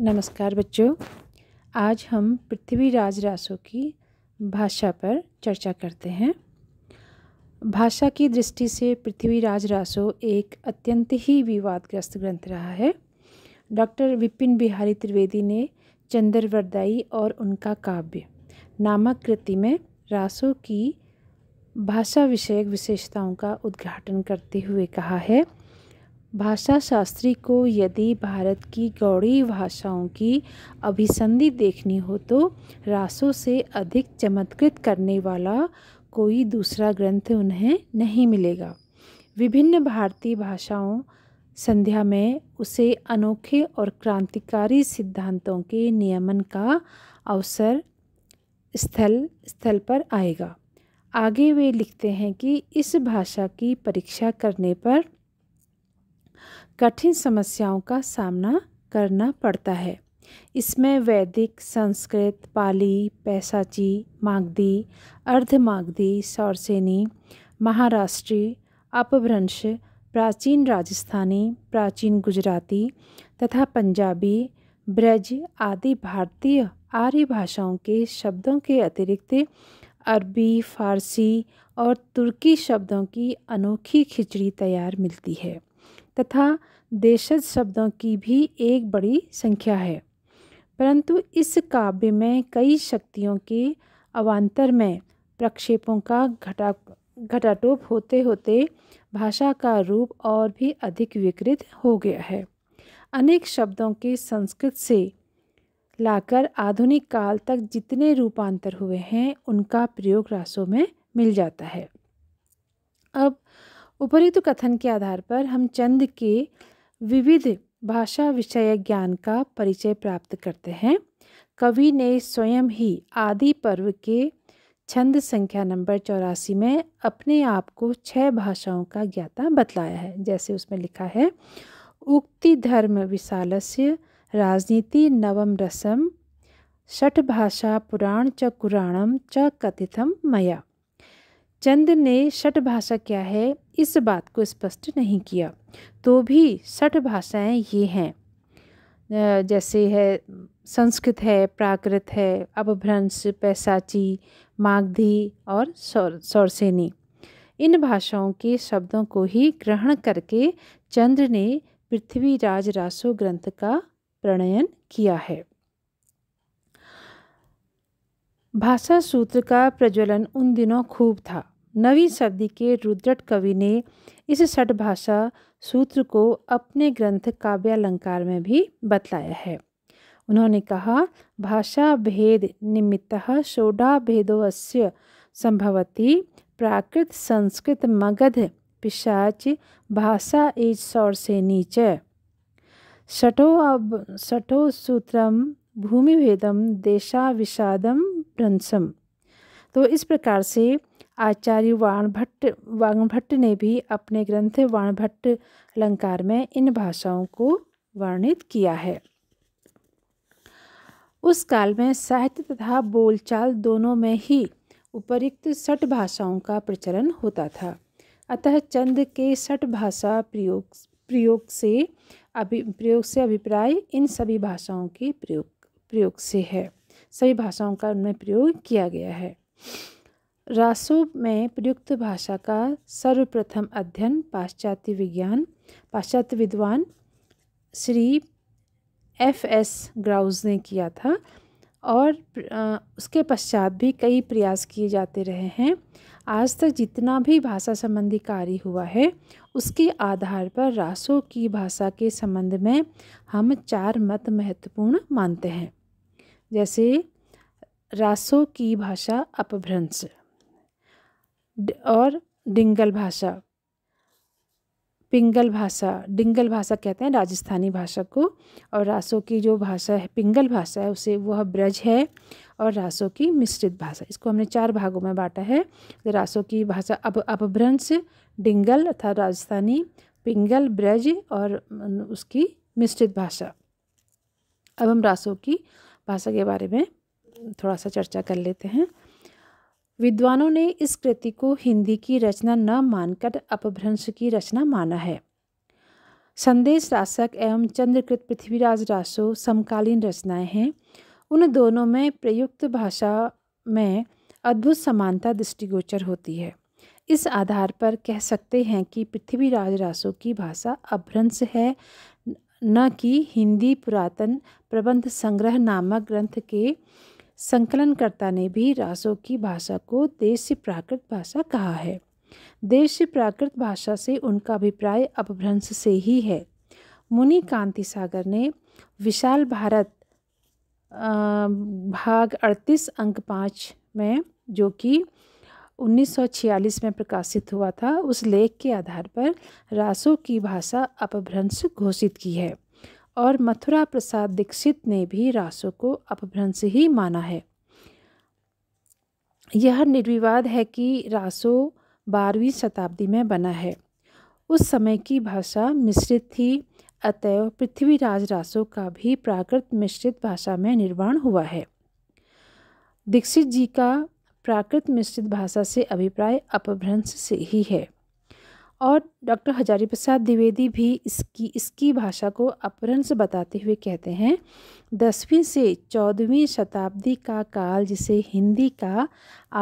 नमस्कार बच्चों आज हम पृथ्वीराज रासो की भाषा पर चर्चा करते हैं भाषा की दृष्टि से पृथ्वीराज रासो एक अत्यंत ही विवादग्रस्त ग्रंथ रहा है डॉक्टर विपिन बिहारी त्रिवेदी ने चंद्रवरदाई और उनका काव्य नामक कृति में रासो की भाषा विषयक विशेषताओं का उद्घाटन करते हुए कहा है भाषा शास्त्री को यदि भारत की गौड़ी भाषाओं की अभिसंधि देखनी हो तो रासों से अधिक चमत्कृत करने वाला कोई दूसरा ग्रंथ उन्हें नहीं मिलेगा विभिन्न भारतीय भाषाओं संध्या में उसे अनोखे और क्रांतिकारी सिद्धांतों के नियमन का अवसर स्थल स्थल पर आएगा आगे वे लिखते हैं कि इस भाषा की परीक्षा करने पर कठिन समस्याओं का सामना करना पड़ता है इसमें वैदिक संस्कृत पाली पैसाची मागधी अर्धमागधी सौरसेनी महाराष्ट्री अपभ्रंश प्राचीन राजस्थानी प्राचीन गुजराती तथा पंजाबी ब्रज आदि भारतीय आर्य भाषाओं के शब्दों के अतिरिक्त अरबी फारसी और तुर्की शब्दों की अनोखी खिचड़ी तैयार मिलती है तथा देशज शब्दों की भी एक बड़ी संख्या है परंतु इस काव्य में कई शक्तियों के अवान्तर में प्रक्षेपों का घटा घटाटोप होते होते भाषा का रूप और भी अधिक विकृत हो गया है अनेक शब्दों के संस्कृत से लाकर आधुनिक काल तक जितने रूपांतर हुए हैं उनका प्रयोग रासों में मिल जाता है अब उपरोक्त कथन के आधार पर हम चंद के विविध भाषा विषय ज्ञान का परिचय प्राप्त करते हैं कवि ने स्वयं ही आदि पर्व के छंद संख्या नंबर चौरासी में अपने आप को छह भाषाओं का ज्ञाता बतलाया है जैसे उसमें लिखा है उक्ति धर्म विशालस्य राजनीति नवम रसम षठ भाषा पुराण च कुराणम च कथितम मया चंद ने षठ भाषा क्या है इस बात को स्पष्ट नहीं किया तो भी सठ भाषाएं ये हैं जैसे है संस्कृत है प्राकृत है अपभ्रंश पैसाची मागधी और सौर सौरसेनी इन भाषाओं के शब्दों को ही ग्रहण करके चंद्र ने पृथ्वीराज रासो ग्रंथ का प्रणयन किया है भाषा सूत्र का प्रज्वलन उन दिनों खूब था नवी सदी के रुद्रट कवि ने इस षटभाषा सूत्र को अपने ग्रंथ काव्यालंकार में भी बतलाया है उन्होंने कहा भाषा भेद निमित्त षोडा भेदोस्य संभवती प्राकृत संस्कृत मगध पिशाच भाषा एज सौर से नीच षठो अब षठो सूत्रम भेदम देशा विषादम भ्रंसम तो इस प्रकार से आचार्य वाणभट्ट वाणभट्ट ने भी अपने ग्रंथ वाणभट्ट अलंकार में इन भाषाओं को वर्णित किया है उस काल में साहित्य तथा बोलचाल दोनों में ही उपरुक्त सठ भाषाओं का प्रचलन होता था अतः चंद के सठ भाषा प्रयोग प्रयोग से अभि प्रयोग से अभिप्राय इन सभी भाषाओं के प्रयोग प्रयोग से है सभी भाषाओं का उनमें प्रयोग किया गया है रासो में प्रयुक्त भाषा का सर्वप्रथम अध्ययन पाश्चात्य विज्ञान पाश्चात्य विद्वान श्री एफ एस ग्राउज ने किया था और उसके पश्चात भी कई प्रयास किए जाते रहे हैं आज तक जितना भी भाषा संबंधी कार्य हुआ है उसके आधार पर रासों की भाषा के संबंध में हम चार मत महत्वपूर्ण मानते हैं जैसे रासों की भाषा अपभ्रंश और डिंगल भाषा पिंगल भाषा डिंगल भाषा कहते हैं राजस्थानी भाषा को और रासों की जो भाषा है पिंगल भाषा है उसे वह ब्रज है और रासों की मिश्रित भाषा इसको हमने चार भागों में बांटा है रासों की भाषा अब अपभ्रंश डिंगल अर्थात राजस्थानी पिंगल ब्रज और उसकी मिश्रित भाषा अब हम रासों की भाषा के बारे में थोड़ा सा चर्चा कर लेते हैं विद्वानों ने इस कृति को हिंदी की रचना न मानकर अपभ्रंश की रचना माना है संदेश राशक एवं चंद्रकृत पृथ्वीराज रासो समकालीन रचनाएं हैं उन दोनों में प्रयुक्त भाषा में अद्भुत समानता दृष्टिगोचर होती है इस आधार पर कह सकते हैं कि पृथ्वीराज रासो की भाषा अभ्रंश है न कि हिंदी पुरातन प्रबंध संग्रह नामक ग्रंथ के संकलनकर्ता ने भी रासों की भाषा को देश से प्राकृत भाषा कहा है देश से प्राकृत भाषा से उनका अभिप्राय अपभ्रंश से ही है मुनि कांति सागर ने विशाल भारत भाग अड़तीस अंक पाँच में जो कि 1946 में प्रकाशित हुआ था उस लेख के आधार पर रासों की भाषा अपभ्रंश घोषित की है और मथुरा प्रसाद दीक्षित ने भी रासों को अपभ्रंश ही माना है यह निर्विवाद है कि रासो बारहवीं शताब्दी में बना है उस समय की भाषा मिश्रित थी अतएव पृथ्वीराज रासो का भी प्राकृत मिश्रित भाषा में निर्माण हुआ है दीक्षित जी का प्राकृत मिश्रित भाषा से अभिप्राय अपभ्रंश से ही है और डॉक्टर हजारी प्रसाद द्विवेदी भी इसकी इसकी भाषा को अपभ्रंश बताते हुए कहते हैं दसवीं से चौदहवीं शताब्दी का काल जिसे हिंदी का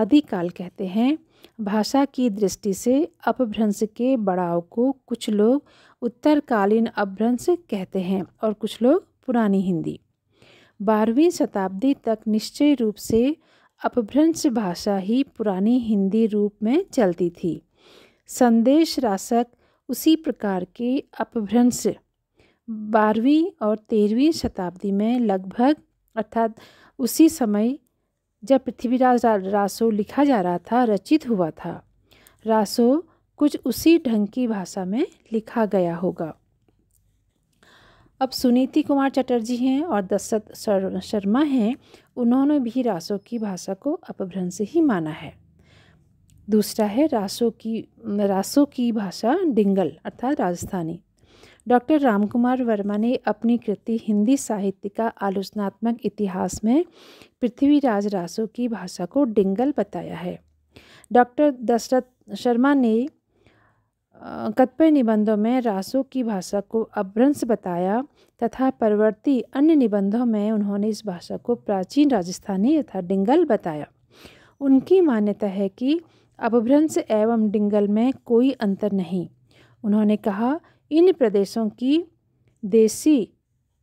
आदि काल कहते हैं भाषा की दृष्टि से अपभ्रंश के बढ़ाव को कुछ लोग उत्तरकालीन अपभ्रंश कहते हैं और कुछ लोग पुरानी हिंदी बारहवीं शताब्दी तक निश्चय रूप से अपभ्रंश भाषा ही पुरानी हिंदी रूप में चलती थी संदेश रासक उसी प्रकार के अपभ्रंश बारहवीं और तेरहवीं शताब्दी में लगभग अर्थात उसी समय जब पृथ्वीराज रासो लिखा जा रहा था रचित हुआ था रासो कुछ उसी ढंग की भाषा में लिखा गया होगा अब सुनीति कुमार चटर्जी हैं और दशरथ शर्मा हैं उन्होंने भी रासो की भाषा को अपभ्रंश ही माना है दूसरा है रासों की रासों की भाषा डिंगल अर्थात राजस्थानी डॉक्टर रामकुमार वर्मा ने अपनी कृति हिंदी साहित्य का आलोचनात्मक इतिहास में पृथ्वीराज रासो की भाषा को डिंगल बताया है डॉक्टर दशरथ शर्मा ने कतपय निबंधों में रासों की भाषा को अभ्रंश बताया तथा परवर्ती अन्य निबंधों में उन्होंने इस भाषा को प्राचीन राजस्थानी तथा डिंगल बताया उनकी मान्यता है कि अपभ्रंश एवं डिंगल में कोई अंतर नहीं उन्होंने कहा इन प्रदेशों की देसी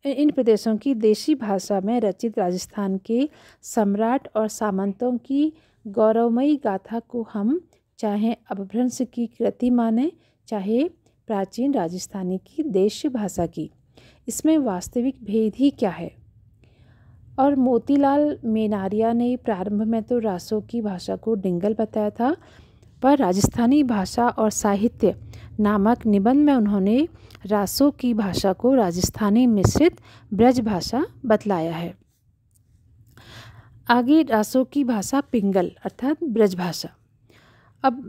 इन प्रदेशों की देशी भाषा में रचित राजस्थान के सम्राट और सामंतों की गौरवमयी गाथा को हम चाहे अपभ्रंश की कृति माने चाहे प्राचीन राजस्थानी की देश भाषा की इसमें वास्तविक भेद ही क्या है और मोतीलाल मेनारिया ने प्रारंभ में तो रासों की भाषा को डिंगल बताया था पर राजस्थानी भाषा और साहित्य नामक निबंध में उन्होंने रासों की भाषा को राजस्थानी मिश्रित ब्रज भाषा बतलाया है आगे रासों की भाषा पिंगल अर्थात ब्रज भाषा अब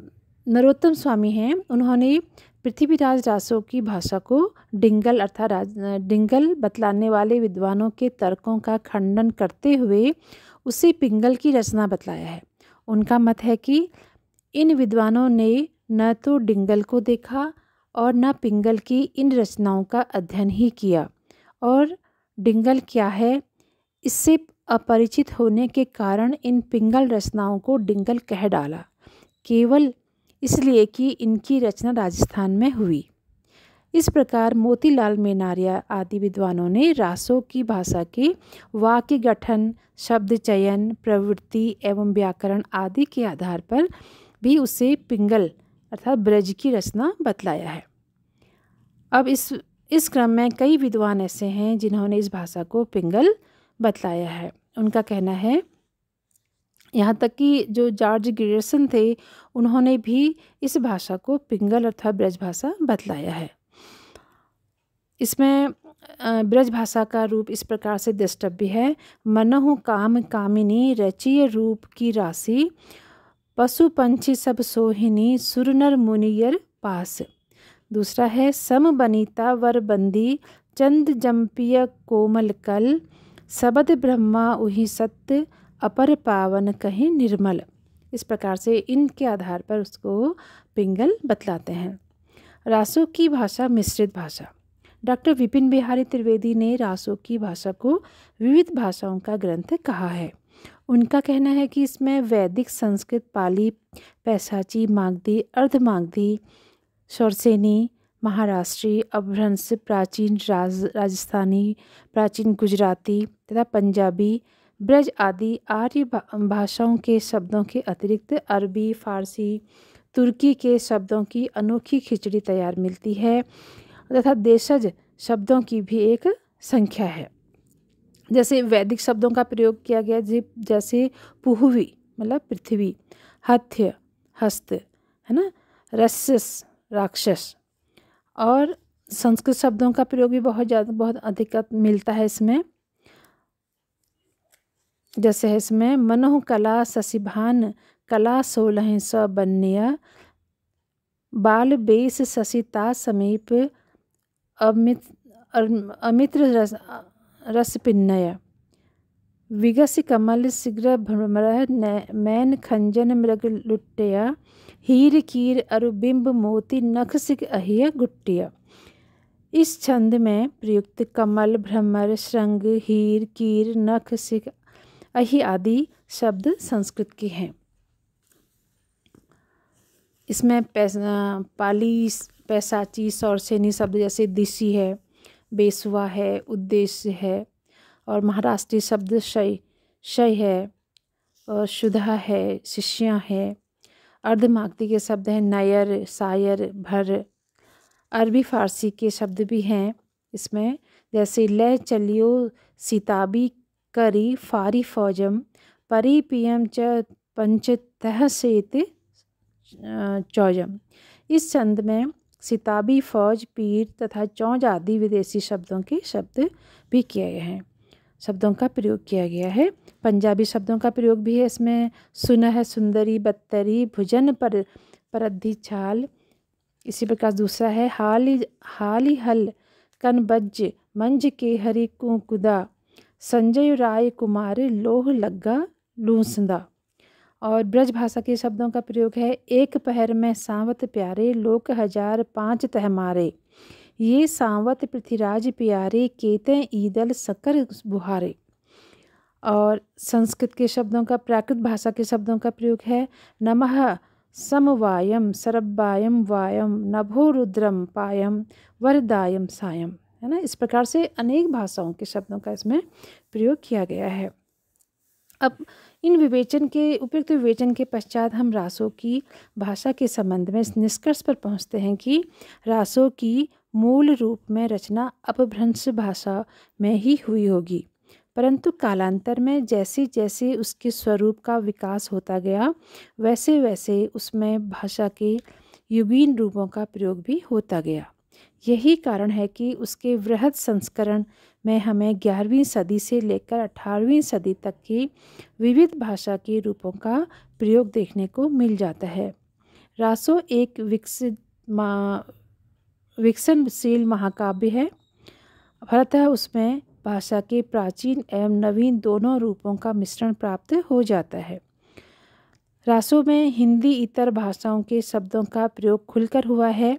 नरोत्तम स्वामी हैं उन्होंने पृथ्वीराज रासो की भाषा को डिंगल अर्थात डिंगल बतलाने वाले विद्वानों के तर्कों का खंडन करते हुए उसे पिंगल की रचना बतलाया है उनका मत है कि इन विद्वानों ने न तो डिंगल को देखा और न पिंगल की इन रचनाओं का अध्ययन ही किया और डिंगल क्या है इससे अपरिचित होने के कारण इन पिंगल रचनाओं को डिंगल कह डाला केवल इसलिए कि इनकी रचना राजस्थान में हुई इस प्रकार मोतीलाल मेनारिया आदि विद्वानों ने रासों की भाषा के वाक्य गठन शब्द चयन प्रवृत्ति एवं व्याकरण आदि के आधार पर भी उसे पिंगल अर्थात ब्रज की रचना बतलाया है अब इस इस क्रम में कई विद्वान ऐसे हैं जिन्होंने इस भाषा को पिंगल बतलाया है उनका कहना है यहाँ तक कि जो जॉर्ज ग्रियर्सन थे उन्होंने भी इस भाषा को पिंगल अर्थात ब्रज भाषा बतलाया है इसमें ब्रज भाषा का रूप इस प्रकार से दृष्टव्य है मनहु काम कामिनी रचिय रूप की राशि पशु पंछी सब सोहिनी सुरनर मुनियर पास दूसरा है सम बनीता वर बंदी चंद जम्पिय कोमल कल सबद ब्रह्मा उही सत्य अपर पावन कहीं निर्मल इस प्रकार से इनके आधार पर उसको पिंगल बतलाते हैं रासो की भाषा मिश्रित भाषा डॉक्टर विपिन बिहारी त्रिवेदी ने रासो की भाषा को विविध भाषाओं का ग्रंथ कहा है उनका कहना है कि इसमें वैदिक संस्कृत पाली पैसाची मागधी अर्धमागधी शौरसेनी महाराष्ट्री अभ्रंश प्राचीन राज राजस्थानी प्राचीन गुजराती तथा पंजाबी ब्रज आदि आर्य भाषाओं के शब्दों के अतिरिक्त अरबी फारसी तुर्की के शब्दों की अनोखी खिचड़ी तैयार मिलती है तथा देशज शब्दों की भी एक संख्या है जैसे वैदिक शब्दों का प्रयोग किया गया जैसे पुहवी मतलब पृथ्वी हथ्य हस्त है ना रस्यस राक्षस और संस्कृत शब्दों का प्रयोग भी बहुत ज़्यादा बहुत अधिक मिलता है इसमें जैसे इसमें मनोह कला शशिभान कला सोलह सौ बनया बाल बेस शशिता समीप अमित अमित्र रस रसपिन्नय विगस कमल शीघ्र भ्रमर मैन खंजन मृग लुट्टया हीर कीर अरुबिंब मोती नख सिख अहिय गुट्टिया इस छंद में प्रयुक्त कमल भ्रमर श्रृंग हीर कीर नख सिख अहि आदि शब्द संस्कृत के हैं इसमें पैस, पाली पैसाची सौरसेनी शब्द जैसे दिशी है बेसुआ है उद्देश्य है और महाराष्ट्रीय शब्द शय शय है और शुद्धा है शिष्या है अर्धमागती के शब्द हैं नायर सायर भर अरबी फ़ारसी के शब्द भी हैं इसमें जैसे लय चलियो सिताबी करी फ़ारिफ़ौजं परीपियम च पंच सेत चौजम इस छंद में सिताबी फौज पीर तथा चौज आदि विदेशी शब्दों के शब्द भी किए गए हैं शब्दों का प्रयोग किया गया है पंजाबी शब्दों का प्रयोग भी है इसमें सुनह सुंदरी बत्तरी भुजन पर परद्धि छाल इसी प्रकार दूसरा है हाल हाली हल कनबज मंज के हरी कुदा संजय राय कुमार लोह लग्गा लूसदा और ब्रज भाषा के शब्दों का प्रयोग है एक पहर में सांवत प्यारे लोक हजार पाँच तहमारे ये सांवत पृथ्वीराज प्यारे केते ईदल सकर बुहारे और संस्कृत के शब्दों का प्राकृत भाषा के शब्दों का प्रयोग है नमः समवायम सरब्बायम वायम नभो रुद्रम पायम वरदायम सायम है ना इस प्रकार से अनेक भाषाओं के शब्दों का इसमें प्रयोग किया गया है अब इन विवेचन के उपयुक्त विवेचन के पश्चात हम रासों की भाषा के संबंध में इस निष्कर्ष पर पहुंचते हैं कि रासों की मूल रूप में रचना अपभ्रंश भाषा में ही हुई होगी परंतु कालांतर में जैसे जैसे उसके स्वरूप का विकास होता गया वैसे वैसे उसमें भाषा के युगीन रूपों का प्रयोग भी होता गया यही कारण है कि उसके वृहद संस्करण में हमें ग्यारहवीं सदी से लेकर अठारहवीं सदी तक की विविध भाषा के रूपों का प्रयोग देखने को मिल जाता है रासो एक विकसित विकसनशील महाकाव्य है फलतः उसमें भाषा के प्राचीन एवं नवीन दोनों रूपों का मिश्रण प्राप्त हो जाता है रासों में हिंदी इतर भाषाओं के शब्दों का प्रयोग खुलकर हुआ है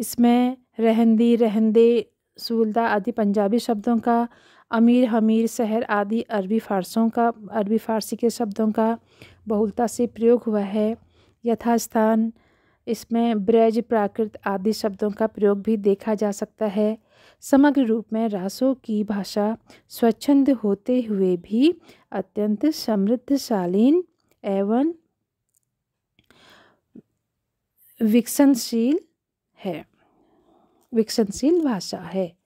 इसमें रहंदी रहंदे सूलदा आदि पंजाबी शब्दों का अमीर हमीर शहर आदि अरबी फ़ारसों का अरबी फ़ारसी के शब्दों का बहुलता से प्रयोग हुआ है यथास्थान इसमें ब्रज प्राकृत आदि शब्दों का प्रयोग भी देखा जा सकता है समग्र रूप में रासों की भाषा स्वच्छंद होते हुए भी अत्यंत समृद्धशालीन एवं विकसनशील है विकसनशील भाषा है